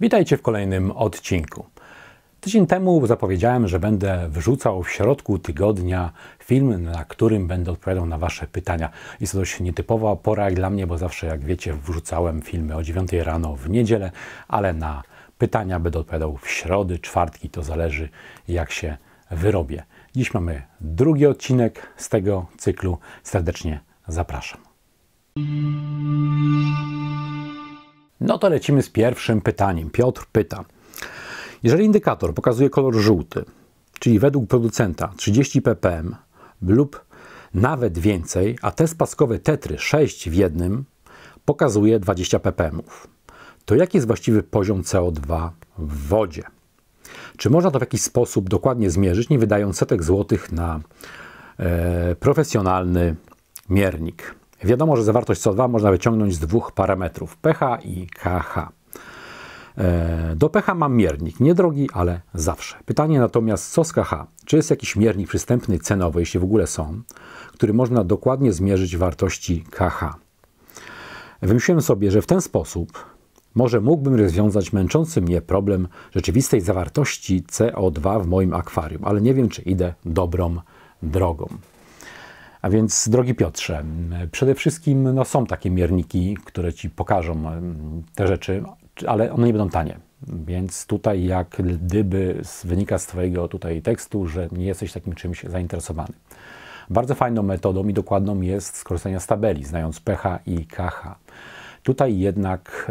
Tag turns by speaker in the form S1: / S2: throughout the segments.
S1: Witajcie w kolejnym odcinku. Tydzień temu zapowiedziałem, że będę wrzucał w środku tygodnia film, na którym będę odpowiadał na Wasze pytania. Jest to dość nietypowa pora dla mnie, bo zawsze, jak wiecie, wrzucałem filmy o 9 rano w niedzielę, ale na pytania będę odpowiadał w środy, czwartki, to zależy jak się wyrobię. Dziś mamy drugi odcinek z tego cyklu. Serdecznie zapraszam. No to lecimy z pierwszym pytaniem. Piotr pyta. Jeżeli indykator pokazuje kolor żółty, czyli według producenta 30 ppm lub nawet więcej, a test paskowy Tetry 6 w jednym pokazuje 20 ppm, to jaki jest właściwy poziom CO2 w wodzie? Czy można to w jakiś sposób dokładnie zmierzyć, nie wydając setek złotych na e, profesjonalny miernik? Wiadomo, że zawartość CO2 można wyciągnąć z dwóch parametrów pH i KH. E, do pH mam miernik, niedrogi, ale zawsze. Pytanie natomiast, co z KH? Czy jest jakiś miernik przystępny cenowo, jeśli w ogóle są, który można dokładnie zmierzyć wartości KH? Wymyśliłem sobie, że w ten sposób może mógłbym rozwiązać męczący mnie problem rzeczywistej zawartości CO2 w moim akwarium, ale nie wiem, czy idę dobrą drogą. A więc, drogi Piotrze, przede wszystkim no, są takie mierniki, które ci pokażą te rzeczy, ale one nie będą tanie. Więc tutaj, jak gdyby wynika z Twojego tutaj tekstu, że nie jesteś takim czymś zainteresowany. Bardzo fajną metodą i dokładną jest skorzystanie z tabeli, znając pH i KH. Tutaj jednak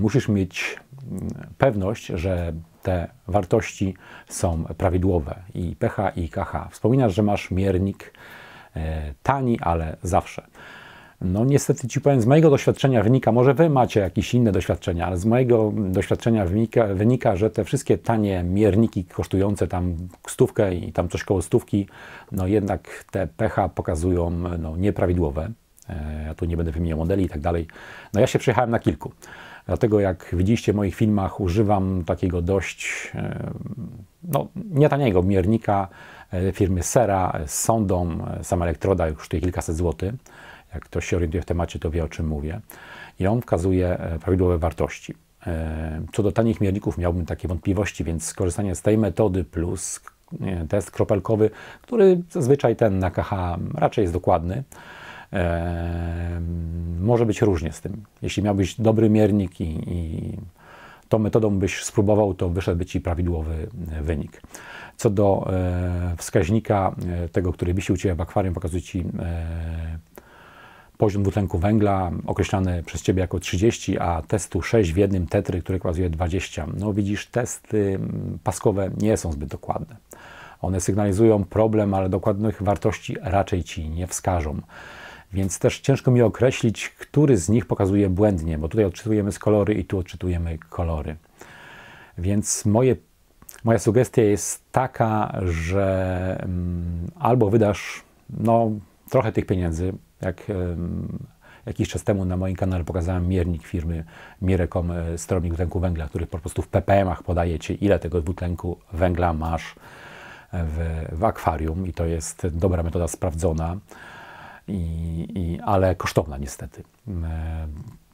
S1: musisz mieć mm, pewność, że te wartości są prawidłowe i pH i KH. Wspominasz, że masz miernik E, tani, ale zawsze. No niestety ci powiem, z mojego doświadczenia wynika, może wy macie jakieś inne doświadczenia, ale z mojego doświadczenia wynika, wynika, że te wszystkie tanie mierniki kosztujące tam stówkę i tam coś koło stówki, no jednak te pH pokazują no, nieprawidłowe. E, ja tu nie będę wymieniał modeli i tak dalej. No ja się przejechałem na kilku. Dlatego jak widzieliście w moich filmach, używam takiego dość e, no, taniego miernika, E, firmy Sera e, z sondą, e, sama elektroda już kosztuje kilkaset złotych. Jak ktoś się orientuje w temacie, to wie o czym mówię. I on wskazuje prawidłowe wartości. Co do tanich mierników miałbym takie wątpliwości, więc skorzystanie z tej metody plus test kropelkowy, który zazwyczaj ten na KH raczej jest dokładny, może być różnie z tym. Jeśli miał być dobry miernik i, i tą metodą byś spróbował, to wyszedłby ci prawidłowy e, wynik. Co do e, wskaźnika e, tego, który wisi u ciebie w akwarium, pokazuje ci poziom dwutlenku węgla określany przez Ciebie jako 30, a testu 6 w jednym tetry, który okazuje 20. No widzisz, testy paskowe nie są zbyt dokładne. One sygnalizują problem, ale dokładnych wartości raczej Ci nie wskażą. Więc też ciężko mi określić, który z nich pokazuje błędnie, bo tutaj odczytujemy z kolory i tu odczytujemy kolory. Więc moje, moja sugestia jest taka, że mm, albo wydasz no, trochę tych pieniędzy, jak mm, jakiś czas temu na moim kanale pokazałem miernik firmy Mirekom e, sterownik dwutlenku węgla, który po prostu w ppm-ach podaje Ci, ile tego dwutlenku węgla masz w, w akwarium i to jest dobra metoda sprawdzona i, i, ale kosztowna niestety. E,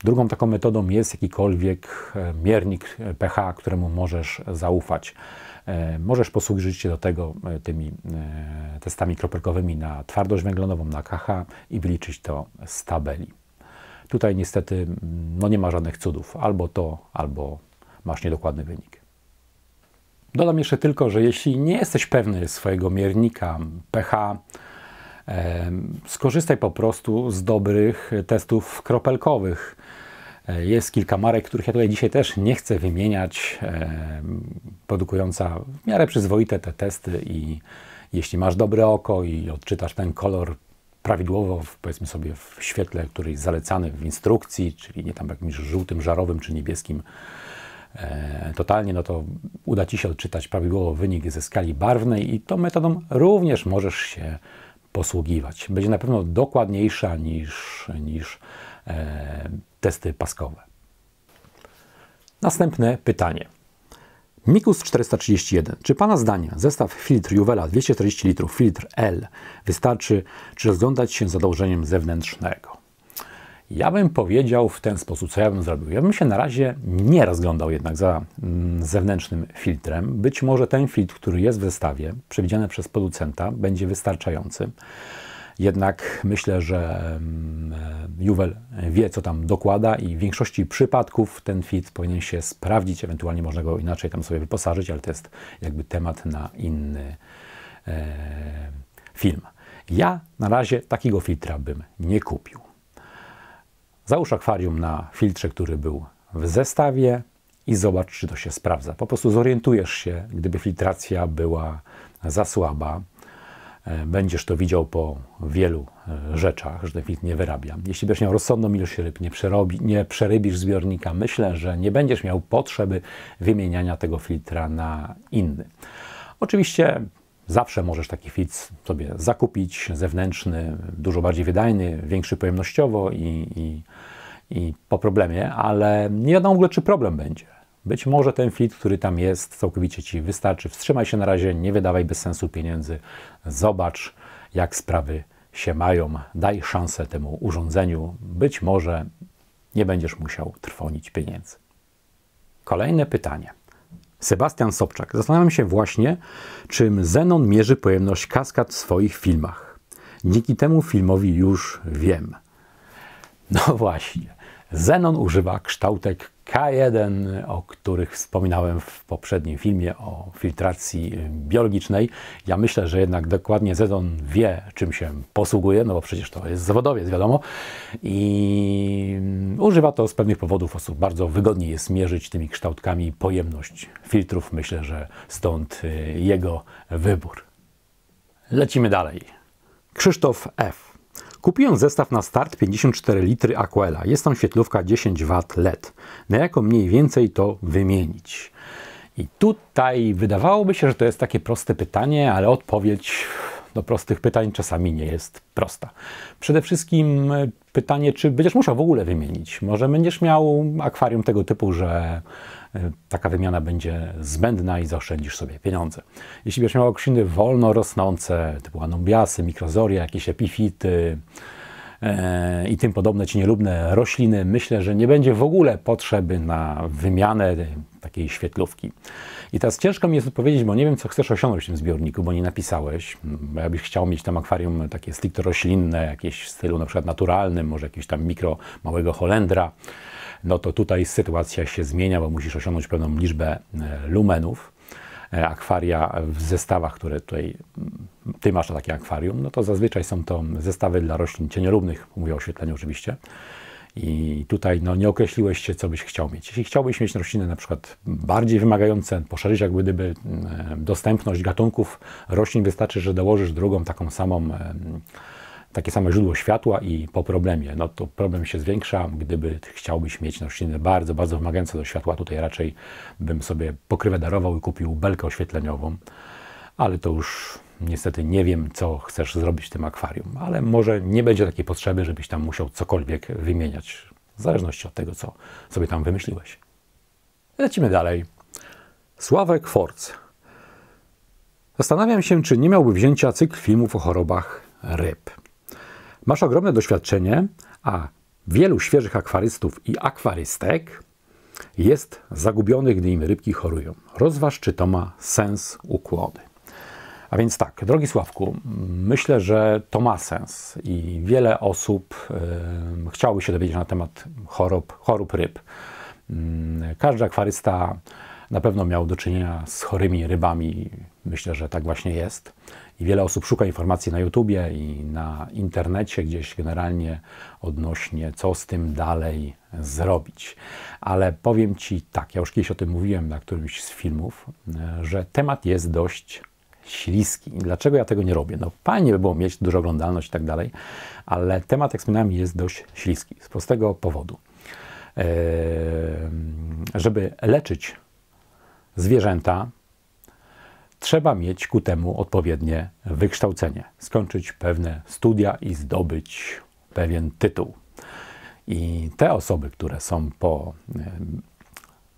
S1: drugą taką metodą jest jakikolwiek e, miernik pH, któremu możesz zaufać. E, możesz posłużyć się do tego tymi testami kropelkowymi na twardość węglanową, na KH i wyliczyć to z tabeli. Tutaj niestety no nie ma żadnych cudów. Albo to, albo masz niedokładny wynik. Dodam jeszcze tylko, że jeśli nie jesteś pewny swojego miernika pH, Skorzystaj po prostu z dobrych testów kropelkowych. E, jest kilka marek, których ja tutaj dzisiaj też nie chcę wymieniać, produkująca w miarę przyzwoite te testy i jeśli masz dobre oko i odczytasz ten kolor prawidłowo, powiedzmy sobie, w świetle, który jest zalecany w instrukcji, czyli nie tam jakimś żółtym, żarowym czy niebieskim, e, totalnie, no to uda Ci się odczytać prawidłowo wynik ze skali barwnej i tą metodą również możesz się posługiwać. Będzie na pewno dokładniejsza niż, niż e, testy paskowe. Następne pytanie. Mikus 431. Czy Pana zdaniem zestaw filtr Juwela 240 litrów filtr L wystarczy, czy rozglądać się z dołożeniem zewnętrznego? Ja bym powiedział w ten sposób, co ja bym zrobił. Ja bym się na razie nie rozglądał jednak za mm, zewnętrznym filtrem. Być może ten filtr, który jest w zestawie, przewidziany przez producenta, będzie wystarczający. Jednak myślę, że mm, Juwel wie, co tam dokłada i w większości przypadków ten filtr powinien się sprawdzić. Ewentualnie można go inaczej tam sobie wyposażyć, ale to jest jakby temat na inny e, film. Ja na razie takiego filtra bym nie kupił. Załóż akwarium na filtrze, który był w zestawie i zobacz, czy to się sprawdza. Po prostu zorientujesz się, gdyby filtracja była za słaba. E, będziesz to widział po wielu e, rzeczach, że ten filtr nie wyrabia. Jeśli będziesz miał rozsądną ilość ryb, nie, przerobi, nie przerybisz zbiornika, myślę, że nie będziesz miał potrzeby wymieniania tego filtra na inny. Oczywiście Zawsze możesz taki filtr sobie zakupić, zewnętrzny, dużo bardziej wydajny, większy pojemnościowo i, i, i po problemie, ale nie wiadomo w ogóle, czy problem będzie. Być może ten filtr, który tam jest, całkowicie Ci wystarczy. Wstrzymaj się na razie, nie wydawaj bez sensu pieniędzy. Zobacz, jak sprawy się mają. Daj szansę temu urządzeniu. Być może nie będziesz musiał trwonić pieniędzy. Kolejne pytanie. Sebastian Sobczak. Zastanawiam się właśnie, czym Zenon mierzy pojemność kaskad w swoich filmach. Dzięki temu filmowi już wiem. No właśnie. Zenon używa kształtek K1, o których wspominałem w poprzednim filmie o filtracji biologicznej. Ja myślę, że jednak dokładnie Zenon wie, czym się posługuje, no bo przecież to jest zawodowiec, wiadomo. I używa to z pewnych powodów osób. Bardzo wygodnie jest mierzyć tymi kształtkami pojemność filtrów. Myślę, że stąd y, jego wybór. Lecimy dalej. Krzysztof F. Kupiłem zestaw na start 54 litry Aquela. Jest tam świetlówka 10 W LED. Na no jaką mniej więcej to wymienić? I tutaj wydawałoby się, że to jest takie proste pytanie, ale odpowiedź do no prostych pytań czasami nie jest prosta. Przede wszystkim e, pytanie, czy będziesz musiał w ogóle wymienić. Może będziesz miał akwarium tego typu, że e, taka wymiana będzie zbędna i zaoszczędzisz sobie pieniądze. Jeśli będziesz miał okrziny wolno rosnące, typu anubiasy, mikrozoria, jakieś epifity, E, i tym podobne ci nielubne rośliny, myślę, że nie będzie w ogóle potrzeby na wymianę takiej świetlówki. I teraz ciężko mi jest odpowiedzieć, bo nie wiem, co chcesz osiągnąć w tym zbiorniku, bo nie napisałeś. Bo ja byś chciał mieć tam akwarium takie stricte roślinne, jakieś w stylu na przykład naturalnym, może jakieś tam mikro małego holendra. No to tutaj sytuacja się zmienia, bo musisz osiągnąć pewną liczbę e, lumenów. E, akwaria w zestawach, które tutaj mm, ty masz takie akwarium, no to zazwyczaj są to mm, zestawy dla roślin cieniorównych, mówię o oświetleniu oczywiście. I tutaj no, nie określiłeś się, co byś chciał mieć. Jeśli chciałbyś mieć rośliny na przykład bardziej wymagające, poszerzyć jak gdyby mm, e, dostępność gatunków roślin, wystarczy, że dołożysz drugą taką samą takie same źródło światła i po problemie. No to problem się zwiększa, gdyby chciałbyś mieć rośliny bardzo, bardzo wymagające do światła. Tutaj raczej bym sobie pokrywę darował i kupił belkę oświetleniową, ale to już niestety nie wiem, co chcesz zrobić w tym akwarium. Ale może nie będzie takiej potrzeby, żebyś tam musiał cokolwiek wymieniać, w zależności od tego, co sobie tam wymyśliłeś. Lecimy dalej. Sławek Forc. Zastanawiam się, czy nie miałby wzięcia cykl filmów o chorobach ryb. Masz ogromne doświadczenie, a wielu świeżych akwarystów i akwarystek jest zagubionych, gdy im rybki chorują. Rozważ, czy to ma sens ukłony. A więc tak, drogi Sławku, myślę, że to ma sens i wiele osób y, chciałoby się dowiedzieć na temat chorób, chorób ryb. Mm, każdy akwarysta na pewno miał do czynienia z chorymi rybami, myślę, że tak właśnie jest. I wiele osób szuka informacji na YouTubie i na internecie gdzieś generalnie odnośnie co z tym dalej zrobić. Ale powiem Ci tak, ja już kiedyś o tym mówiłem na którymś z filmów, e, że temat jest dość śliski. Dlaczego ja tego nie robię? No fajnie by było mieć dużą oglądalność i tak dalej, ale temat, jak wspominałem, jest dość śliski. Z prostego powodu. Eee, żeby leczyć zwierzęta, trzeba mieć ku temu odpowiednie wykształcenie, skończyć pewne studia i zdobyć pewien tytuł. I te osoby, które są po e,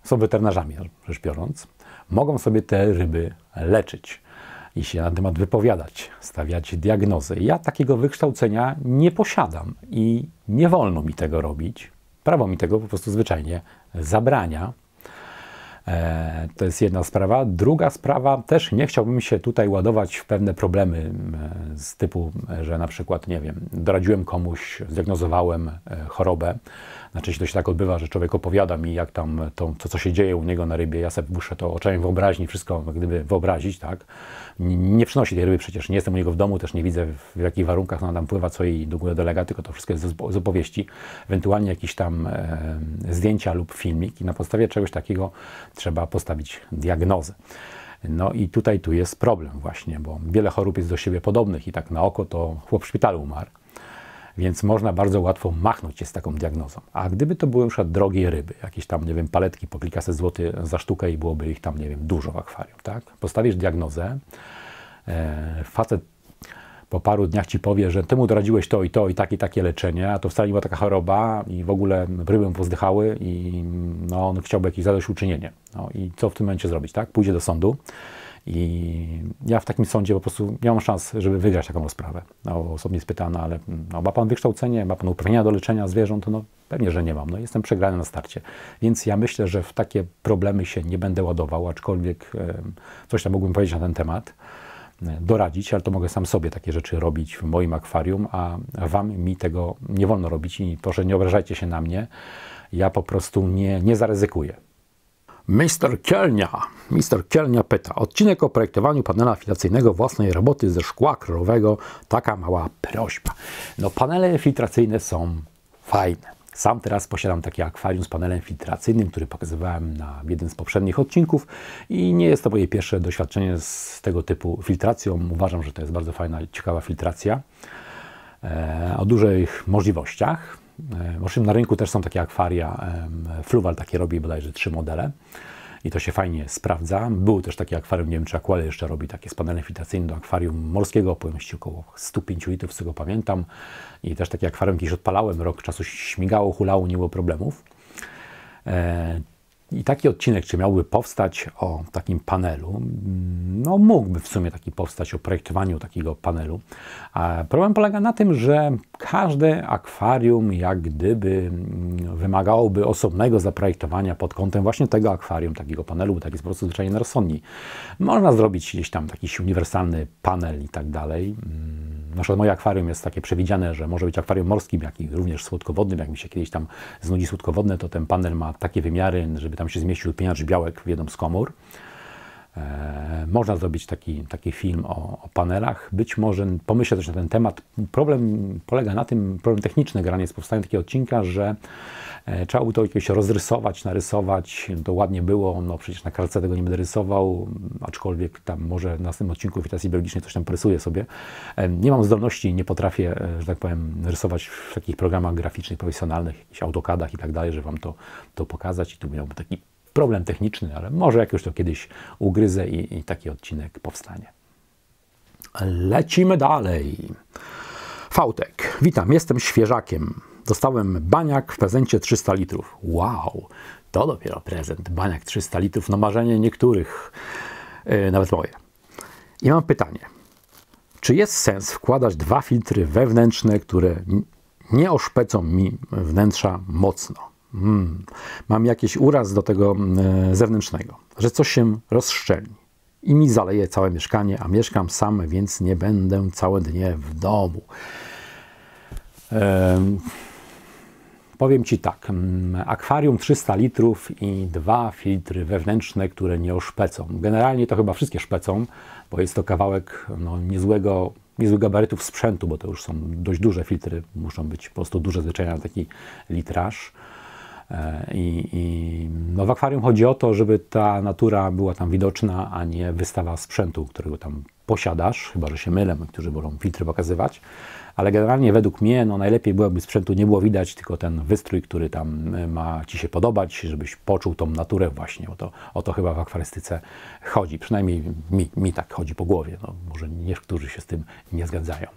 S1: są weterynarzami, rzecz biorąc, mogą sobie te ryby leczyć i się na temat wypowiadać, stawiać diagnozy. Ja takiego wykształcenia nie posiadam i nie wolno mi tego robić. Prawo mi tego po prostu zwyczajnie zabrania. E, to jest jedna sprawa. Druga sprawa, też nie chciałbym się tutaj ładować w pewne problemy z typu, że na przykład, nie wiem, doradziłem komuś, zdiagnozowałem e, chorobę, znaczy się to się tak odbywa, że człowiek opowiada mi, jak tam to, co się dzieje u niego na rybie. Ja sobie muszę to oczami wyobraźni, wszystko gdyby wyobrazić, tak. Nie przynosi tej ryby przecież, nie jestem u niego w domu, też nie widzę w jakich warunkach ona tam pływa, co jej do góry dolega, tylko to wszystko jest z opowieści. Ewentualnie jakieś tam e, zdjęcia lub filmik i na podstawie czegoś takiego trzeba postawić diagnozę. No i tutaj tu jest problem właśnie, bo wiele chorób jest do siebie podobnych i tak na oko to chłop w szpitalu umarł więc można bardzo łatwo machnąć się z taką diagnozą. A gdyby to były już drogie ryby, jakieś tam, nie wiem, paletki po kilkaset złotych za sztukę i byłoby ich tam, nie wiem, dużo w akwarium, tak? Postawisz diagnozę, e, facet po paru dniach ci powie, że temu doradziłeś to i to i takie, takie leczenie, a to wcale nie była taka choroba i w ogóle ryby mu pozdychały i no, on chciałby jakieś zadośćuczynienie. No i co w tym momencie zrobić, tak? Pójdzie do sądu, i ja w takim sądzie po prostu nie mam szans, żeby wygrać taką rozprawę. No, osobnie spytana, no, ale mm, no, ma pan wykształcenie, ma pan uprawnienia do leczenia zwierząt? No pewnie, że nie mam. No, jestem przegrany na starcie. Więc ja myślę, że w takie problemy się nie będę ładował, aczkolwiek coś tam mógłbym powiedzieć na ten temat e, doradzić, ale to mogę sam sobie takie rzeczy robić w moim akwarium, a wam mi tego nie wolno robić i proszę nie obrażajcie się na mnie. Ja po prostu nie, nie zaryzykuję. Mr. Kielnia. Mr. Kielnia pyta. Odcinek o projektowaniu panela filtracyjnego własnej roboty ze szkła krowego. Taka mała prośba. No panele filtracyjne są fajne. Sam teraz posiadam takie akwarium z panelem filtracyjnym, który pokazywałem na jednym z poprzednich odcinków i nie jest to moje pierwsze doświadczenie z tego typu filtracją. Uważam, że to jest bardzo fajna, ciekawa filtracja e, o dużych możliwościach. E, Owszem, na rynku też są takie akwaria. Fluval takie robi bodajże trzy modele i to się fajnie sprawdza. Były też takie akwarium, nie wiem czy Aquale jeszcze robi, takie z panelem filtracyjnym do akwarium morskiego o pojemności około 105 litrów, z tego pamiętam. I też takie akwarium kiedyś odpalałem, rok czasu śmigało, hulało, nie było problemów. E, i taki odcinek, czy miałby powstać o takim panelu, no mógłby w sumie taki powstać o projektowaniu takiego panelu. Problem polega na tym, że każde akwarium jak gdyby mm, wymagałoby osobnego zaprojektowania pod kątem właśnie tego akwarium, takiego panelu, bo tak jest po prostu zwyczajnie rozsądniej. Można zrobić gdzieś tam taki uniwersalny panel i tak dalej mm. Na przykład moje akwarium jest takie przewidziane, że może być akwarium morskim, jak i również słodkowodnym. Jak mi się kiedyś tam znudzi słodkowodne, to ten panel ma takie wymiary, żeby tam się zmieścił pieniacz białek w jedną z komór. E, można zrobić taki, taki film o, o, panelach. Być może pomyślę też na ten temat. Problem polega na tym, problem techniczny granie jest powstaniem takiego odcinka, że e, trzeba by to jakoś rozrysować, narysować. To ładnie było, no przecież na kartce tego nie będę rysował, aczkolwiek tam może w następnym odcinku Fitacji Biologicznej coś tam prysuję sobie. E, nie mam zdolności, nie potrafię, że tak powiem, rysować w takich programach graficznych, profesjonalnych, jakichś autokadach i tak dalej, że Wam to, to pokazać i tu miałby taki problem techniczny, ale może jak już to kiedyś ugryzę i, i taki odcinek powstanie. Lecimy dalej. Fałtek, witam, jestem świeżakiem. Dostałem baniak w prezencie 300 litrów. Wow, to dopiero prezent, baniak 300 litrów, no marzenie niektórych, yy, nawet moje. I mam pytanie, czy jest sens wkładać dwa filtry wewnętrzne, które nie oszpecą mi wnętrza mocno? hmm, mam jakiś uraz do tego mm, e, zewnętrznego, że coś się rozszczelni i mi zaleje całe mieszkanie, a mieszkam sam, więc nie będę całe dnie w domu. powiem Ci tak, mm, akwarium 300 litrów i dwa filtry wewnętrzne, które nie oszpecą. Generalnie to chyba wszystkie szpecą, bo jest to kawałek no, niezłego, niezłych gabarytów sprzętu, bo to już są dość duże filtry, muszą być po prostu duże zwyczajne na taki litraż. E, I, I, no w akwarium chodzi o to, żeby ta natura była tam widoczna, a nie wystawa sprzętu, którego tam posiadasz, chyba że się mylę, którzy wolą filtry pokazywać. Ale generalnie według mnie no, najlepiej byłoby sprzętu nie było widać, tylko ten wystrój, który tam e, ma Ci się podobać, żebyś poczuł tą naturę właśnie. O to, o to chyba w akwarystyce chodzi. Przynajmniej mi, mi tak chodzi po głowie. No, może niektórzy się z tym nie zgadzają.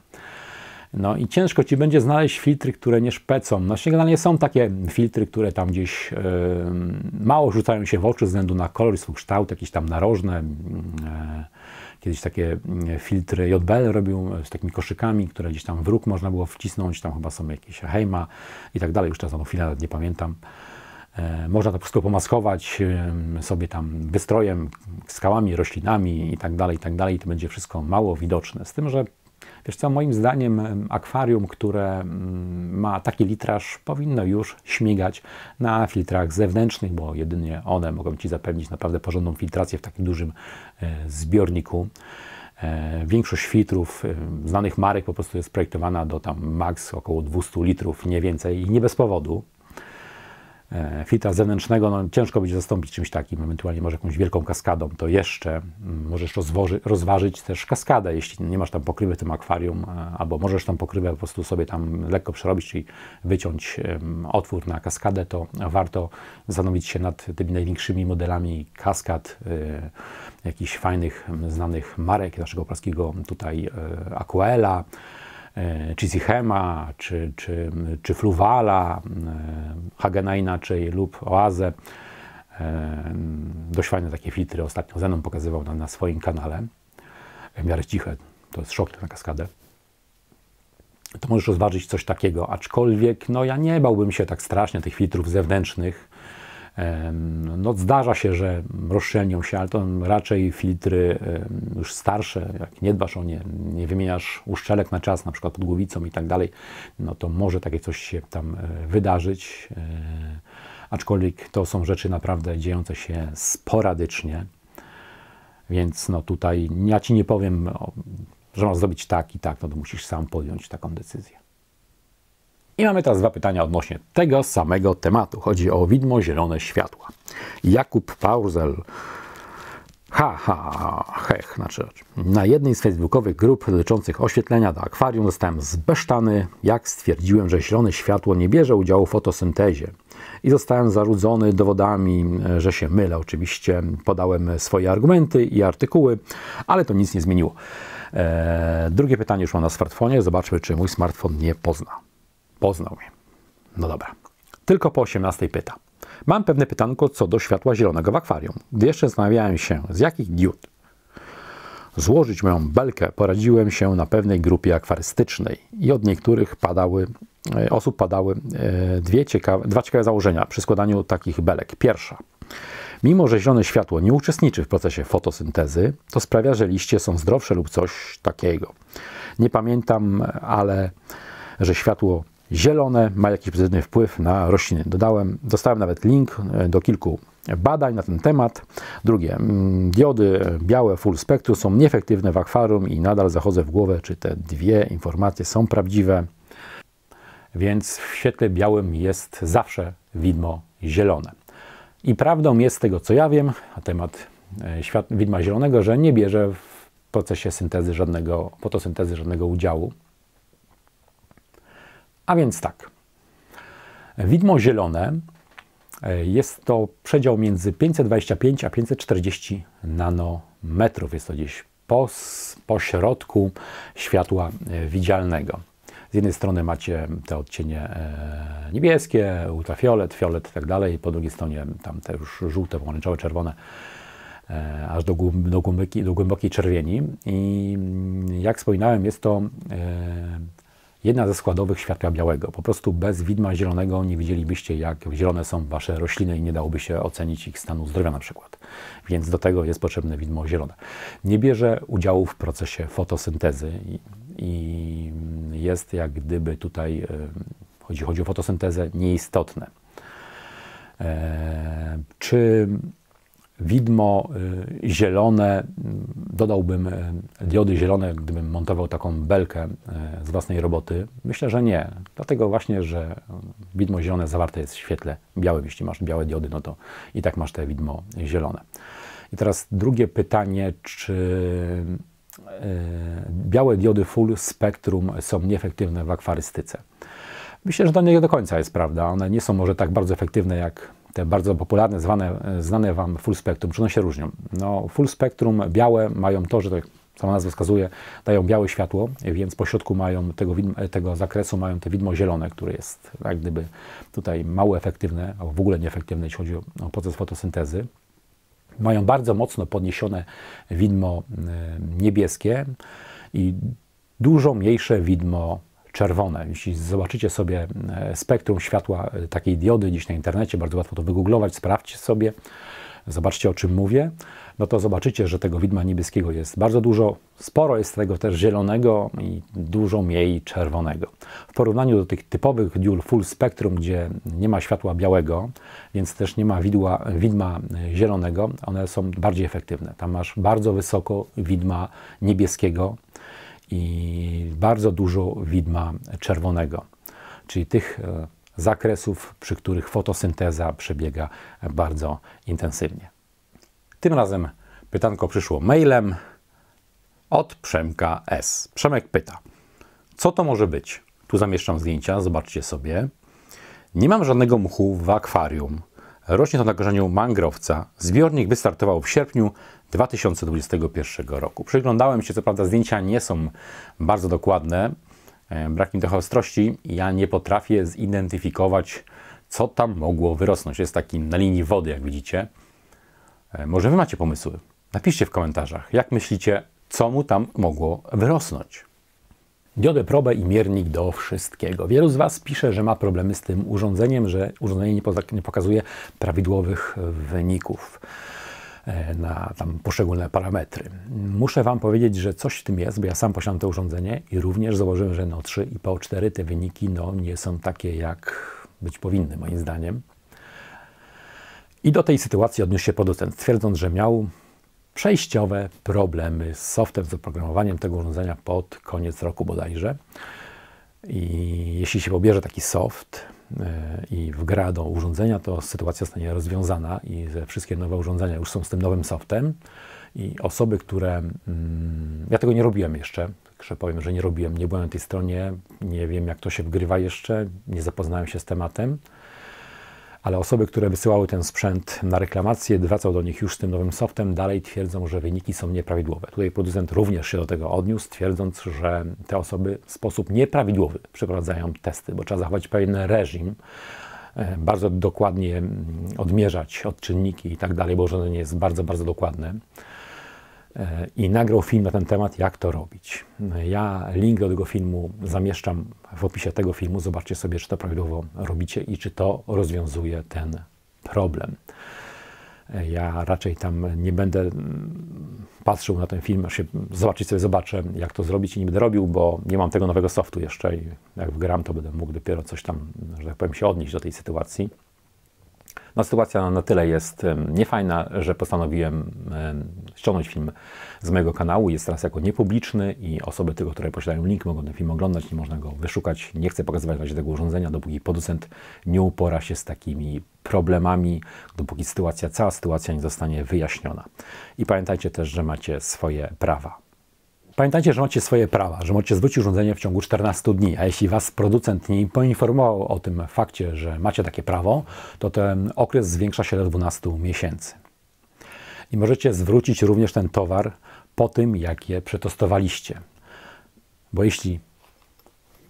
S1: No i ciężko ci będzie znaleźć filtry, które nie szpecą. No generalnie są takie filtry, które tam gdzieś yy, mało rzucają się w oczy ze względu na kolor, swój kształt, jakieś tam narożne. Yy, kiedyś takie e, filtry JBL robił z takimi koszykami, które gdzieś tam w róg można było wcisnąć, tam chyba są jakieś Heima i tak dalej, już teraz na tą nie pamiętam. E, można to wszystko pomaskować sobie tam wystrojem, skałami, roślinami i tak dalej, i tak dalej. To będzie wszystko mało widoczne. Z tym, że Wiesz co, moim zdaniem akwarium, które ma taki litraż, powinno już śmigać na filtrach zewnętrznych, bo jedynie one mogą Ci zapewnić naprawdę porządną filtrację w takim dużym e, zbiorniku. E, większość filtrów e, znanych marek po prostu jest projektowana do tam maks około 200 litrów, nie więcej i nie bez powodu filtra e, zewnętrznego no, ciężko będzie zastąpić czymś takim, ewentualnie może jakąś wielką kaskadą, to jeszcze mm, możesz rozwoży, rozważyć też kaskadę, jeśli nie masz tam pokrywy w tym akwarium, e, albo możesz tam pokrywę po prostu sobie tam lekko przerobić, czyli wyciąć otwór na kaskadę, to warto zastanowić się nad tymi największymi modelami kaskad, e, jakichś fajnych, znanych marek naszego polskiego tutaj Aquela, E, Chizichema, czy, czy, czy fluvala, e, Hagena inaczej lub Oazę. E, Dość fajne takie filtry ostatnio mną pokazywał na, na swoim kanale. W miarę ciche, to jest szok na kaskadę. To możesz rozważyć coś takiego, aczkolwiek no ja nie bałbym się tak strasznie tych filtrów zewnętrznych, no, zdarza się, że rozszczelnią się, ale to raczej filtry już starsze, jak nie dbasz o nie, nie wymieniasz uszczelek na czas, na przykład pod głowicą i tak dalej, no to może takie coś się tam e, wydarzyć, e, aczkolwiek to są rzeczy naprawdę dziejące się sporadycznie, więc no tutaj ja Ci nie powiem, że masz zrobić tak i tak, no to musisz sam podjąć taką decyzję. I mamy teraz dwa pytania odnośnie tego samego tematu. Chodzi o widmo zielone światła. Jakub Paurzel Ha, ha, ha, hech, znaczy na jednej z facebookowych grup dotyczących oświetlenia do akwarium zostałem zbesztany, jak stwierdziłem, że zielone światło nie bierze udziału w fotosyntezie. I zostałem zarudzony dowodami, że się mylę. Oczywiście podałem swoje argumenty i artykuły, ale to nic nie zmieniło. Eee, drugie pytanie już mam na smartfonie. Zobaczmy, czy mój smartfon nie pozna poznał mnie. No dobra. Tylko po 18 pyta. Mam pewne pytanko co do światła zielonego w akwarium, gdy jeszcze zastanawiałem się, z jakich diod złożyć moją belkę, poradziłem się na pewnej grupie akwarystycznej i od niektórych padały, e, osób padały e, dwie ciekawe, dwa ciekawe założenia przy składaniu takich belek. Pierwsza. Mimo, że zielone światło nie uczestniczy w procesie fotosyntezy, to sprawia, że liście są zdrowsze lub coś takiego. Nie pamiętam, ale że światło zielone ma jakiś pozytywny wpływ na rośliny. Dodałem, dostałem nawet link e, do kilku badań na ten temat. Drugie, mm, diody białe full spectrum są nieefektywne w akwarium i nadal zachodzę w głowę, czy te dwie informacje są prawdziwe. Więc w świetle białym jest zawsze widmo zielone. I prawdą jest z tego, co ja wiem na temat e, widma zielonego, że nie bierze w procesie syntezy żadnego, fotosyntezy żadnego udziału. A więc tak. Widmo zielone e, jest to przedział między 525 a 540 nanometrów. Jest to gdzieś po, po środku światła e, widzialnego. Z jednej strony macie te odcienie e, niebieskie, ultrafiolet, fiolet i tak dalej. Po drugiej stronie tam te już żółte, pomarańczowe, czerwone, aż do, do, głębokiej, do głębokiej czerwieni. I mm, jak wspominałem, jest to Jedna ze składowych światła białego. Po prostu bez widma zielonego nie widzielibyście, jak zielone są wasze rośliny i nie dałoby się ocenić ich stanu zdrowia na przykład. Więc do tego jest potrzebne widmo zielone. Nie bierze udziału w procesie fotosyntezy i, jest jak gdyby tutaj, e, chodzi, chodzi o fotosyntezę, nieistotne. E, czy widmo y, zielone, dodałbym y, diody zielone, gdybym montował taką belkę y, z własnej roboty? Myślę, że nie. Dlatego właśnie, że widmo zielone zawarte jest w świetle białym. Jeśli masz białe diody, no to i tak masz te widmo zielone. I teraz drugie pytanie, czy białe diody full spektrum są nieefektywne w akwarystyce? Myślę, że to nie do końca jest prawda. One nie są może tak bardzo efektywne jak te bardzo popularne, zwane, znane Wam full spectrum, czy one się różnią? No, full spectrum białe mają to, że to sama nazwa wskazuje, dają białe światło, więc po środku mają tego, tego zakresu mają te widmo zielone, które jest jak gdyby tutaj mało efektywne, albo w ogóle nieefektywne, jeśli chodzi o proces fotosyntezy. Mają bardzo mocno podniesione widmo e, niebieskie i dużo mniejsze widmo czerwone. Jeśli zobaczycie sobie e, spektrum światła e, takiej diody dziś na internecie, bardzo łatwo to wygooglować, sprawdźcie sobie, zobaczcie o czym mówię, no to zobaczycie, że tego widma niebieskiego jest bardzo dużo, sporo jest tego też zielonego i dużo mniej czerwonego. W porównaniu do tych typowych diul full spectrum, gdzie nie ma światła białego, więc też nie ma widła, widma e, zielonego, one są bardziej efektywne. Tam masz bardzo wysoko widma niebieskiego, i bardzo dużo widma czerwonego, czyli tych e, zakresów, przy których fotosynteza przebiega bardzo intensywnie. Tym razem pytanko przyszło mailem od Przemka S. Przemek pyta, co to może być? Tu zamieszczam zdjęcia, zobaczcie sobie. Nie mam żadnego muchu w akwarium. Rośnie to na korzeniu mangrowca. Zbiornik wystartował w sierpniu 2021 roku. Przyglądałem się, co prawda zdjęcia nie są bardzo dokładne, e, brak mi trochę ostrości. Ja nie potrafię zidentyfikować, co tam mogło wyrosnąć. Jest taki na linii wody, jak widzicie. E, może Wy macie pomysły? Napiszcie w komentarzach, jak myślicie, co mu tam mogło wyrosnąć diodę probę i miernik do wszystkiego. Wielu z Was pisze, że ma problemy z tym urządzeniem, że urządzenie nie, pokazuje prawidłowych e, wyników e, na tam poszczególne parametry. Muszę Wam powiedzieć, że coś w tym jest, bo ja sam posiadam to urządzenie i również założyłem, że NO3 i PO4 te wyniki no, nie są takie, jak być powinny, moim zdaniem. I do tej sytuacji odniósł się producent, twierdząc, że miał przejściowe problemy z softem, z oprogramowaniem tego urządzenia pod koniec roku bodajże. I jeśli się pobierze taki soft e, i wgra do urządzenia, to sytuacja zostanie rozwiązana i wszystkie nowe urządzenia już są z tym nowym softem. I osoby, które. Mm, ja tego nie robiłem jeszcze, tak że powiem, że nie robiłem, nie byłem na tej stronie, nie wiem jak to się wgrywa jeszcze, nie zapoznałem się z tematem ale osoby, które wysyłały ten sprzęt na reklamację, wracał do nich już z tym nowym softem, dalej twierdzą, że wyniki są nieprawidłowe. Tutaj producent również się do tego odniósł, twierdząc, że te osoby w sposób nieprawidłowy przeprowadzają testy, bo trzeba zachować pewien reżim, e, bardzo dokładnie mm, odmierzać odczynniki i tak dalej, bo urządzenie jest bardzo, bardzo dokładne i nagrał film na ten temat, jak to robić. Ja link do tego filmu zamieszczam w opisie tego filmu. Zobaczcie sobie, czy to prawidłowo robicie i czy to rozwiązuje ten problem. Ja raczej tam nie będę mm, patrzył na ten film, aż się zobaczyć sobie, zobaczę, jak to zrobić i nie będę robił, bo nie mam tego nowego softu jeszcze i jak wgram, to będę mógł dopiero coś tam, że tak powiem, się odnieść do tej sytuacji. No, sytuacja na tyle jest niefajna, że postanowiłem ściągnąć film z mojego kanału. Jest teraz jako niepubliczny i osoby tylko, które posiadają link, mogą ten film oglądać, nie można go wyszukać. Nie chcę pokazywać razie tego urządzenia, dopóki producent nie upora się z takimi problemami, dopóki sytuacja, cała sytuacja nie zostanie wyjaśniona. I pamiętajcie też, że macie swoje prawa. Pamiętajcie, że macie swoje prawa, że możecie zwrócić urządzenie w ciągu 14 dni, a jeśli Was producent nie poinformował o tym fakcie, że macie takie prawo, to ten okres zwiększa się do 12 miesięcy. I możecie zwrócić również ten towar po tym, jak je przetestowaliście. Bo jeśli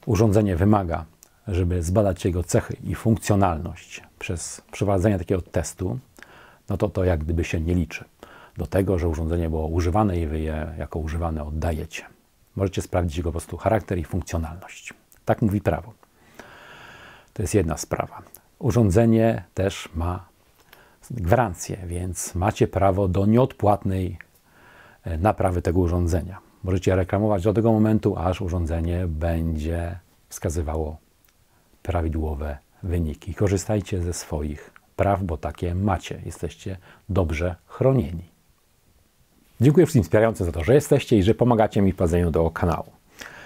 S1: urządzenie wymaga, żeby zbadać jego cechy i funkcjonalność przez przeprowadzenie takiego testu, no to to jak gdyby się nie liczy do tego, że urządzenie było używane i wy je jako używane oddajecie. Możecie sprawdzić jego po prostu charakter i funkcjonalność. Tak mówi prawo. To jest jedna sprawa. Urządzenie też ma gwarancję, więc macie prawo do nieodpłatnej e, naprawy tego urządzenia. Możecie reklamować do tego momentu, aż urządzenie będzie wskazywało prawidłowe wyniki. Korzystajcie ze swoich praw, bo takie macie. Jesteście dobrze chronieni. Dziękuję wszystkim wspierającym za to, że jesteście i że pomagacie mi w prowadzeniu do kanału.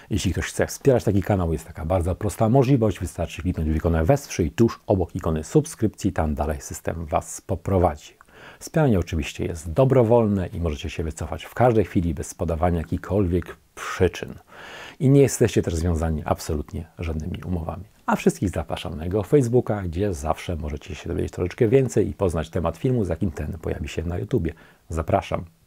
S1: Jeśli ktoś chce wspierać taki kanał, jest taka bardzo prosta możliwość. Wystarczy kliknąć w ikonę Wesprzyj tuż obok ikony subskrypcji, tam dalej system Was poprowadzi. Wspieranie oczywiście jest dobrowolne i możecie się wycofać w każdej chwili bez podawania jakichkolwiek przyczyn. I nie jesteście też związani absolutnie żadnymi umowami. A wszystkich zapraszam na jego Facebooka, gdzie zawsze możecie się dowiedzieć troszeczkę więcej i poznać temat filmu, z jakim ten pojawi się na YouTubie. Zapraszam.